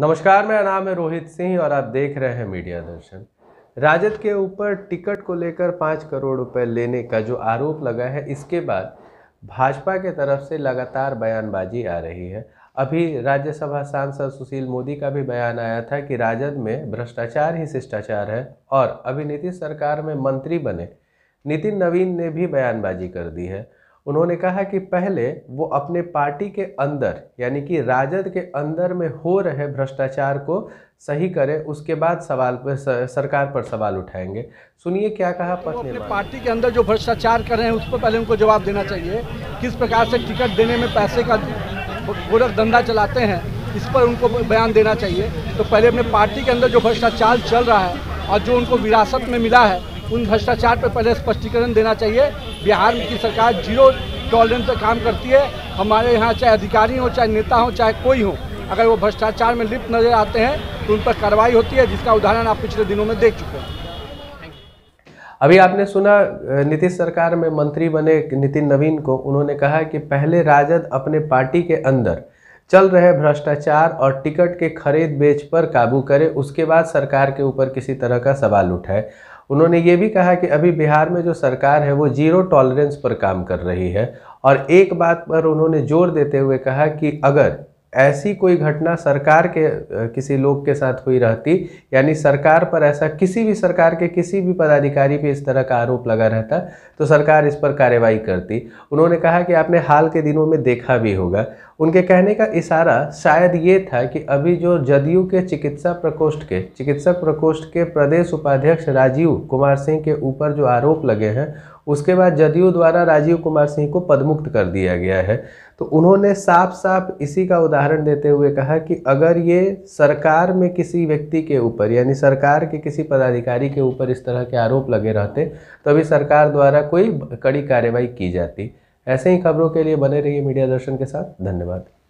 नमस्कार मेरा नाम है रोहित सिंह और आप देख रहे हैं मीडिया दर्शन राजद के ऊपर टिकट को लेकर पाँच करोड़ रुपए लेने का जो आरोप लगा है इसके बाद भाजपा के तरफ से लगातार बयानबाजी आ रही है अभी राज्यसभा सांसद सुशील मोदी का भी बयान आया था कि राजद में भ्रष्टाचार ही शिष्टाचार है और अभी नीतीश सरकार में मंत्री बने नितिन नवीन ने भी बयानबाजी कर दी है उन्होंने कहा कि पहले वो अपने पार्टी के अंदर यानी कि राजद के अंदर में हो रहे भ्रष्टाचार को सही करें उसके बाद सवाल पर सरकार पर सवाल उठाएंगे सुनिए क्या कहा तो अपने पार्टी के अंदर जो भ्रष्टाचार कर रहे हैं उस पर पहले उनको जवाब देना चाहिए किस प्रकार से टिकट देने में पैसे का गोरख धंधा चलाते हैं इस पर उनको बयान देना चाहिए तो पहले अपने पार्टी के अंदर जो भ्रष्टाचार चल रहा है और जो उनको विरासत में मिला है उन भ्रष्टाचार पर पहले स्पष्टीकरण देना चाहिए बिहार की सरकार जीरो टॉलरेंस पर काम करती है हमारे यहाँ चाहे अधिकारी हो चाहे नेता हो चाहे कोई हो अगर वो भ्रष्टाचार में लिप्त नजर आते हैं तो उन पर कार्रवाई होती है जिसका उदाहरण आप पिछले दिनों में देख चुके हैं अभी आपने सुना नीतीश सरकार में मंत्री बने नितिन नवीन को उन्होंने कहा कि पहले राजद अपने पार्टी के अंदर चल रहे भ्रष्टाचार और टिकट के खरीद बेच पर काबू करे उसके बाद सरकार के ऊपर किसी तरह का सवाल उठाए उन्होंने ये भी कहा कि अभी बिहार में जो सरकार है वो जीरो टॉलरेंस पर काम कर रही है और एक बात पर उन्होंने जोर देते हुए कहा कि अगर ऐसी कोई घटना सरकार के किसी लोग के साथ हुई रहती यानी सरकार पर ऐसा किसी भी सरकार के किसी भी पदाधिकारी पे इस तरह का आरोप लगा रहता तो सरकार इस पर कार्रवाई करती उन्होंने कहा कि आपने हाल के दिनों में देखा भी होगा उनके कहने का इशारा शायद ये था कि अभी जो जदयू के चिकित्सा प्रकोष्ठ के चिकित्सक प्रकोष्ठ के प्रदेश उपाध्यक्ष राजीव कुमार सिंह के ऊपर जो आरोप लगे हैं उसके बाद जदयू द्वारा राजीव कुमार सिंह को पदमुक्त कर दिया गया है तो उन्होंने साफ साफ इसी का उदाहरण देते हुए कहा कि अगर ये सरकार में किसी व्यक्ति के ऊपर यानी सरकार के किसी पदाधिकारी के ऊपर इस तरह के आरोप लगे रहते तो अभी सरकार द्वारा कोई कड़ी कार्रवाई की जाती ऐसे ही खबरों के लिए बने रहिए मीडिया दर्शन के साथ धन्यवाद